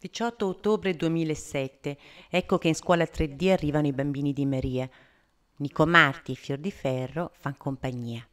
18 ottobre 2007. Ecco che in scuola 3D arrivano i bambini di Maria. Nico Marti e Fior di Ferro fan compagnia.